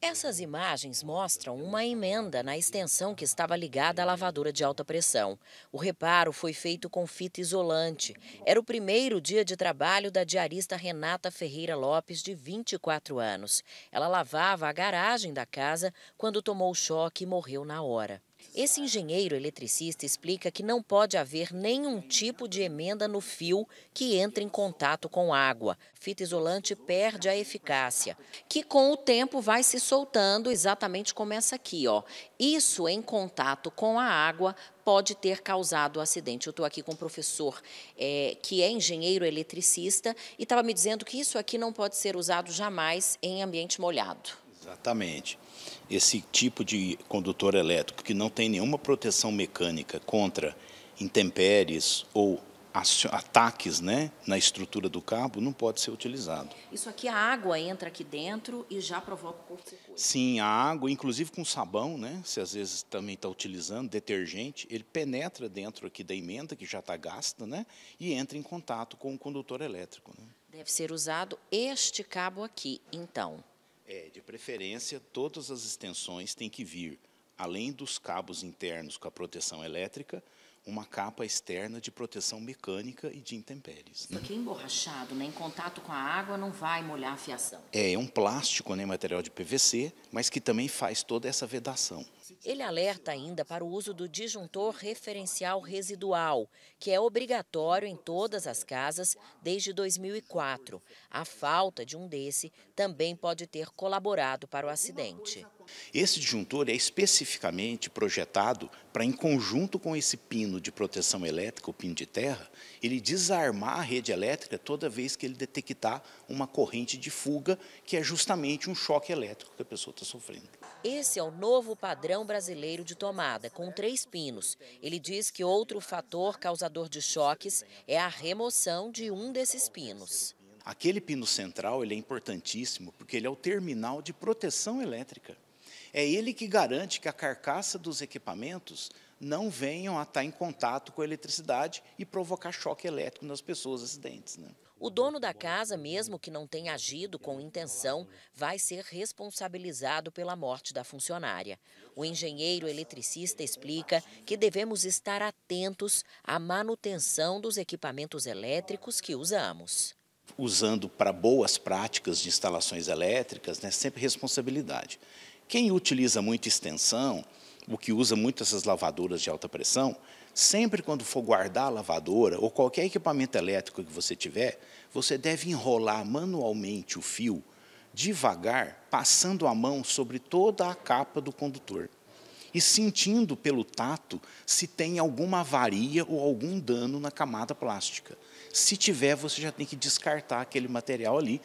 Essas imagens mostram uma emenda na extensão que estava ligada à lavadora de alta pressão. O reparo foi feito com fita isolante. Era o primeiro dia de trabalho da diarista Renata Ferreira Lopes, de 24 anos. Ela lavava a garagem da casa quando tomou choque e morreu na hora. Esse engenheiro eletricista explica que não pode haver nenhum tipo de emenda no fio que entre em contato com água. Fita isolante perde a eficácia, que com o tempo vai se soltando, exatamente como essa aqui, ó. Isso em contato com a água pode ter causado o acidente. Eu estou aqui com um professor é, que é engenheiro eletricista e estava me dizendo que isso aqui não pode ser usado jamais em ambiente molhado. Exatamente. Esse tipo de condutor elétrico que não tem nenhuma proteção mecânica contra intempéries ou ataques né, na estrutura do cabo não pode ser utilizado. Isso aqui, a água entra aqui dentro e já provoca curto-circuito? Sim, a água, inclusive com sabão, né, se às vezes também está utilizando, detergente, ele penetra dentro aqui da emenda, que já está gasta, né, e entra em contato com o condutor elétrico. Né? Deve ser usado este cabo aqui, então. É, de preferência, todas as extensões têm que vir, além dos cabos internos com a proteção elétrica, uma capa externa de proteção mecânica e de intempéries. Né? Porque emborrachado, né, em contato com a água, não vai molhar a fiação. É, é um plástico, né, material de PVC, mas que também faz toda essa vedação. Ele alerta ainda para o uso do disjuntor referencial residual, que é obrigatório em todas as casas desde 2004. A falta de um desse também pode ter colaborado para o acidente. Esse disjuntor é especificamente projetado para, em conjunto com esse pino de proteção elétrica, o pino de terra, ele desarmar a rede elétrica toda vez que ele detectar uma corrente de fuga, que é justamente um choque elétrico que a pessoa está sofrendo. Esse é o novo padrão padrão brasileiro de tomada, com três pinos. Ele diz que outro fator causador de choques é a remoção de um desses pinos. Aquele pino central ele é importantíssimo porque ele é o terminal de proteção elétrica. É ele que garante que a carcaça dos equipamentos não venham a estar em contato com a eletricidade e provocar choque elétrico nas pessoas, acidentes. Né? O dono da casa, mesmo que não tenha agido com intenção, vai ser responsabilizado pela morte da funcionária. O engenheiro eletricista explica que devemos estar atentos à manutenção dos equipamentos elétricos que usamos. Usando para boas práticas de instalações elétricas, né, sempre responsabilidade. Quem utiliza muita extensão, o que usa muito essas lavadoras de alta pressão, sempre quando for guardar a lavadora ou qualquer equipamento elétrico que você tiver, você deve enrolar manualmente o fio devagar, passando a mão sobre toda a capa do condutor e sentindo pelo tato se tem alguma avaria ou algum dano na camada plástica. Se tiver, você já tem que descartar aquele material ali,